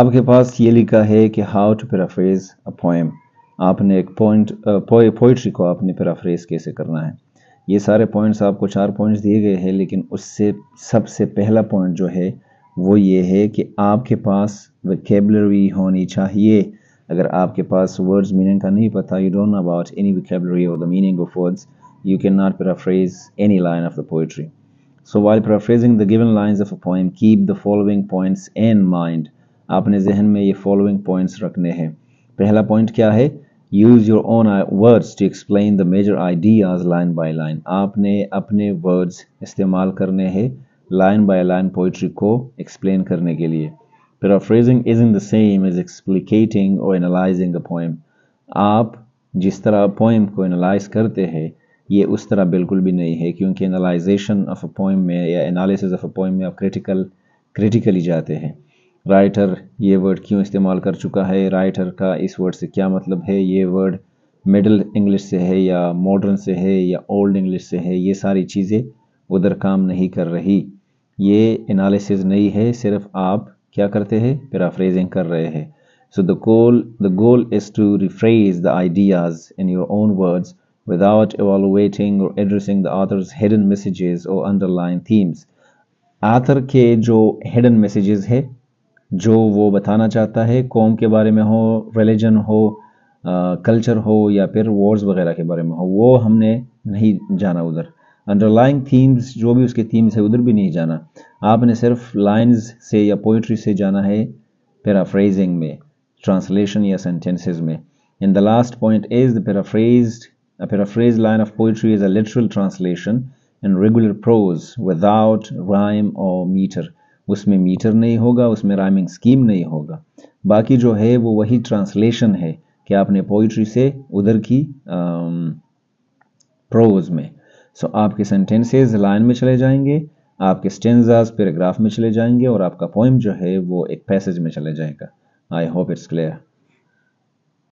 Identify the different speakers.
Speaker 1: आपके पास ये लिखा है कि how to paraphrase a poem आपने एक पॉइंट पोइट्री को आपने पैराफ्रेज कैसे करना है ये सारे पॉइंट्स आपको चार पॉइंट्स दिए गए हैं लेकिन उससे सबसे पहला पॉइंट जो है वो ये है कि आपके पास वेकेबलरी होनी चाहिए अगर आपके पास वर्ड्स मीनिंग का नहीं पता you don't know about any vocabulary और the meaning of words can not paraphrase any line of the poetry so while paraphrasing the given lines of a poem, keep the following points in mind आपने जहन में ये following points रखने हैं पहला point क्या है use your own words to explain the major ideas line by line आपने अपने वर्ड्स इस्तेमाल करने हैं लाइन बाय लाइन पोइट्री को एक्सप्लेन करने के लिए phrasing is in the same is explicating और एनालाइजिंग अ पोएम आप जिस तरह पोएम को एनालाइज करते हैं ये उस तरह बिल्कुल भी नहीं है क्योंकि एनालाइजेशन ऑफ अ पोइम में या एनालिसिस ऑफ अ पोइम में आप क्रिटिकल क्रिटिकली जाते हैं राइटर ये वर्ड क्यों इस्तेमाल कर चुका है राइटर का इस वर्ड से क्या मतलब है ये वर्ड मिडल इंग्लिश से है या मॉडर्न से है या ओल्ड इंग्लिश से है ये सारी चीज़ें उधर काम नहीं कर रही ये एनालिस नहीं है सिर्फ आप क्या करते हैं पैराफ्रेजिंग कर रहे हैं so the goal the goal is to rephrase the ideas in your own words without evaluating और addressing the author's hidden messages और अंडरलाइन थीम्स आथर के जो हिडन मैसेजेस है जो वो बताना चाहता है कौम के बारे में हो रिलीजन हो कल्चर हो या फिर वॉर्स वगैरह के बारे में हो वो हमने नहीं जाना उधर अंडरलाइंग थीम्स जो भी उसके थीम्स है उधर भी नहीं जाना आपने सिर्फ लाइंस से या पोइट्री से जाना है पैराफ्रेजिंग में ट्रांसलेशन या सेंटेंसेस में in the last point is the paraphrased A line of poetry is a literal literal in regular prose prose without rhyme metre उसमें मीटर नहीं होगा उसमें राइमिंग स्कीम नहीं होगा बाकी जो है वो वही ट्रांसलेशन है कि आपने पोइट्री से उधर की प्रोज में सो so, आपके सेंटेंसेज लाइन में चले जाएंगे आपके स्टेंजाज पैराग्राफ में चले जाएंगे और आपका पोइम जो है वो एक पैसेज में चले जाएगा आई होप इट्स क्लियर